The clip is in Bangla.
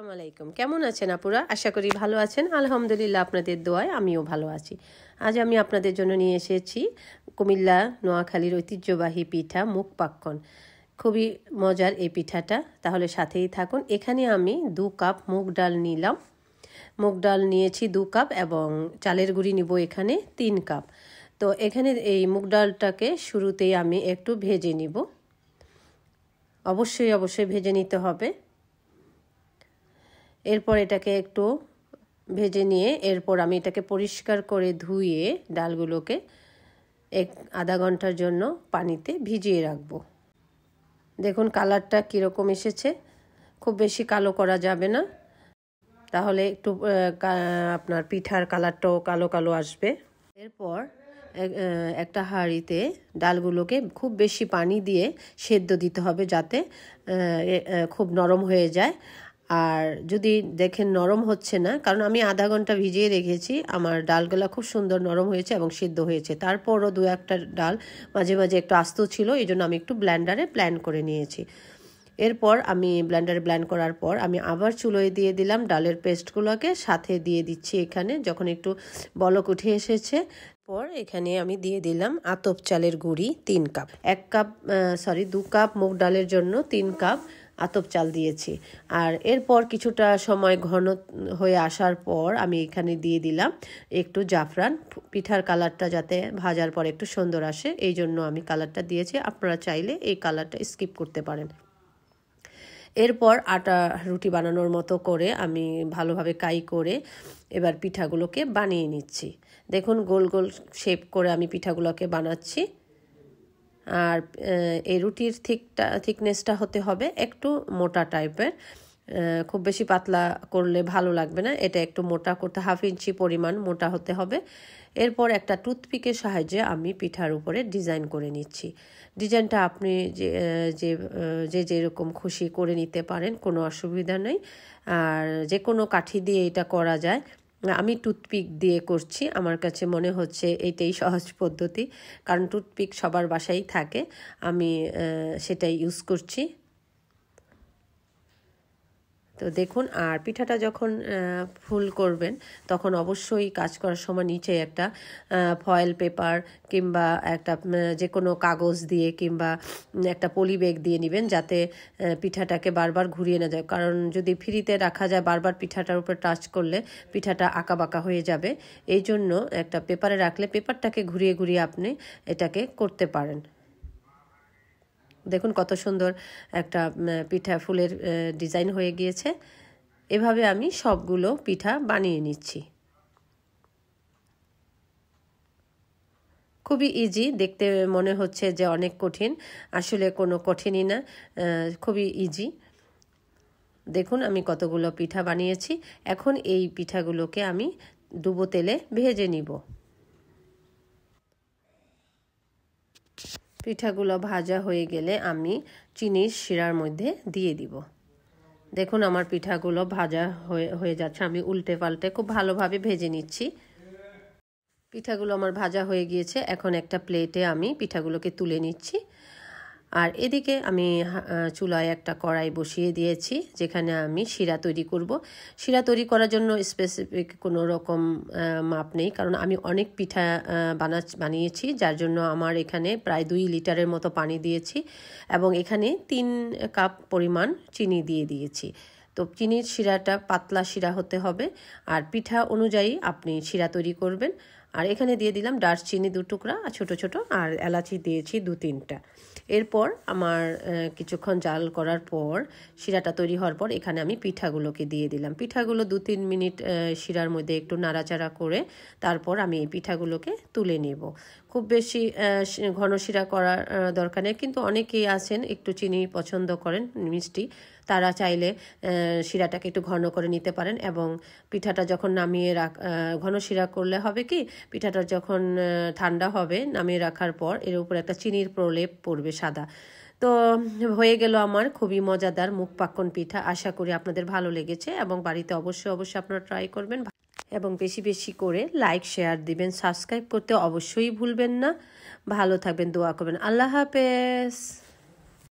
আলাইকুম কেমন আছেন আপুরা আশা করি ভালো আছেন আলহামদুলিল্লাহ আপনাদের দোয়ায় আমিও ভালো আছি আজ আমি আপনাদের জন্য নিয়ে এসেছি কুমিল্লা নোয়াখালীর ঐতিহ্যবাহী পিঠা মুখ পাক্ষণ খুবই মজার এই পিঠাটা তাহলে সাথেই থাকুন এখানে আমি দু কাপ মুগ ডাল নিলাম মুগ ডাল নিয়েছি দু কাপ এবং চালের গুঁড়ি নিব এখানে তিন কাপ তো এখানে এই মুগ ডালটাকে শুরুতেই আমি একটু ভেজে নিব অবশ্যই অবশ্যই ভেজে নিতে হবে এরপর এটাকে একটু ভেজে নিয়ে এরপর আমি এটাকে পরিষ্কার করে ধুয়ে ডালগুলোকে এক আধা ঘন্টার জন্য পানিতে ভিজিয়ে রাখব দেখুন কালারটা কীরকম এসেছে খুব বেশি কালো করা যাবে না তাহলে একটু আপনার পিঠার কালারটাও কালো কালো আসবে এরপর একটা হাঁড়িতে ডালগুলোকে খুব বেশি পানি দিয়ে সেদ্ধ দিতে হবে যাতে খুব নরম হয়ে যায় আর যদি দেখেন নরম হচ্ছে না কারণ আমি আধা ঘন্টা ভিজিয়ে রেখেছি আমার ডালগুলো খুব সুন্দর নরম হয়েছে এবং সিদ্ধ হয়েছে তারপরও দু একটা ডাল মাঝে মাঝে একটু আস্ত ছিল এই জন্য আমি একটু ব্ল্যান্ডারে প্ল্যান করে নিয়েছি এরপর আমি ব্ল্যান্ডারে ব্ল্যান্ড করার পর আমি আবার চুলোয় দিয়ে দিলাম ডালের পেস্টগুলোকে সাথে দিয়ে দিচ্ছি এখানে যখন একটু বলক উঠে এসেছে পর এখানে আমি দিয়ে দিলাম আতপ চালের গুঁড়ি তিন কাপ এক কাপ সরি দু কাপ মুগ ডালের জন্য তিন কাপ আতপ চাল দিয়েছি আর এরপর কিছুটা সময় ঘন হয়ে আসার পর আমি এখানে দিয়ে দিলাম একটু জাফরান পিঠার কালারটা যাতে ভাজার পর একটু সুন্দর আসে এই জন্য আমি কালারটা দিয়েছি আপনারা চাইলে এই কালারটা স্কিপ করতে পারেন এরপর আটা রুটি বানানোর মতো করে আমি ভালোভাবে কাই করে এবার পিঠাগুলোকে বানিয়ে নিচ্ছি দেখুন গোল গোল শেপ করে আমি পিঠাগুলোকে বানাচ্ছি আর এই রুটির থিকটা থিকনেসটা হতে হবে একটু মোটা টাইপের খুব বেশি পাতলা করলে ভালো লাগবে না এটা একটু মোটা করতে হাফ ইঞ্চি পরিমাণ মোটা হতে হবে এরপর একটা টুথপিকের সাহায্যে আমি পিঠার উপরে ডিজাইন করে নিচ্ছি ডিজাইনটা আপনি যে যে যেরকম খুশি করে নিতে পারেন কোনো অসুবিধা নেই আর যে কোনো কাঠি দিয়ে এটা করা যায় আমি টুথপিক দিয়ে করছি আমার কাছে মনে হচ্ছে এটাই সহজ পদ্ধতি কারণ টুথপিক সবার বাসায় থাকে আমি সেটাই ইউজ করছি তো দেখুন আর পিঠাটা যখন ফুল করবেন তখন অবশ্যই কাজ করার সময় নিচে একটা ফয়েল পেপার কিংবা একটা যে কোনো কাগজ দিয়ে কিংবা একটা পলি ব্যাগ দিয়ে নেবেন যাতে পিঠাটাকে বারবার ঘুরিয়ে না যায় কারণ যদি ফ্রিতে রাখা যায় বারবার পিঠাটার উপর টাচ করলে পিঠাটা আঁকাবাঁকা হয়ে যাবে এই জন্য একটা পেপারে রাখলে পেপারটাকে ঘুরিয়ে ঘুরিয়ে আপনি এটাকে করতে পারেন দেখুন কত সুন্দর একটা পিঠা ফুলের ডিজাইন হয়ে গিয়েছে এভাবে আমি সবগুলো পিঠা বানিয়ে নিচ্ছি খুবই ইজি দেখতে মনে হচ্ছে যে অনেক কঠিন আসলে কোনো কঠিনই না খুবই ইজি দেখুন আমি কতগুলো পিঠা বানিয়েছি এখন এই পিঠাগুলোকে আমি ডুবো তেলে ভেজে নিব পিঠাগুলো ভাজা হয়ে গেলে আমি চিনির শিরার মধ্যে দিয়ে দিব দেখুন আমার পিঠাগুলো ভাজা হয়ে যাচ্ছে আমি উল্টে পাল্টে খুব ভালোভাবে ভেজে নিচ্ছি পিঠাগুলো আমার ভাজা হয়ে গিয়েছে এখন একটা প্লেটে আমি পিঠাগুলোকে তুলে নিচ্ছি আর এদিকে আমি চুলায় একটা কড়াই বসিয়ে দিয়েছি যেখানে আমি শিরা তৈরি করব শিরা তৈরি করার জন্য স্পেসিফিক কোনো রকম মাপ নেই কারণ আমি অনেক পিঠা বানা বানিয়েছি যার জন্য আমার এখানে প্রায় দুই লিটারের মতো পানি দিয়েছি এবং এখানে তিন কাপ পরিমাণ চিনি দিয়ে দিয়েছি তো চিনির শিরাটা পাতলা শিরা হতে হবে আর পিঠা অনুযায়ী আপনি শিরা তৈরি করবেন আর এখানে দিয়ে দিলাম ডারচিনি দু টুকরা আর ছোটো ছোটো আর এলাচি দিয়েছি দু তিনটা এরপর আমার কিছুক্ষণ জাল করার পর শিরাটা তৈরি হওয়ার পর এখানে আমি পিঠাগুলোকে দিয়ে দিলাম পিঠাগুলো দু তিন মিনিট শিরার মধ্যে একটু নাড়াচাড়া করে তারপর আমি এই পিঠাগুলোকে তুলে নেব খুব বেশি ঘন শিরা করার দরকার নেই কিন্তু অনেকেই আছেন একটু চিনি পছন্দ করেন মিষ্টি তারা চাইলে শিরাটাকে একটু ঘন করে নিতে পারেন এবং পিঠাটা যখন নামিয়ে রাখ ঘন শিরা করলে হবে কি পিঠাটা যখন ঠান্ডা হবে নামিয়ে রাখার পর এর উপর একটা চিনির প্রলেপ পড়বে সাদা তো হয়ে গেল আমার খুবই মজাদার মুখ পাক্কন পিঠা আশা করি আপনাদের ভালো লেগেছে এবং বাড়িতে অবশ্যই অবশ্যই আপনারা ট্রাই করবেন এবং বেশি বেশি করে লাইক শেয়ার দিবেন সাবস্ক্রাইব করতে অবশ্যই ভুলবেন না ভালো থাকবেন দোয়া করবেন আল্লাহ হাফেজ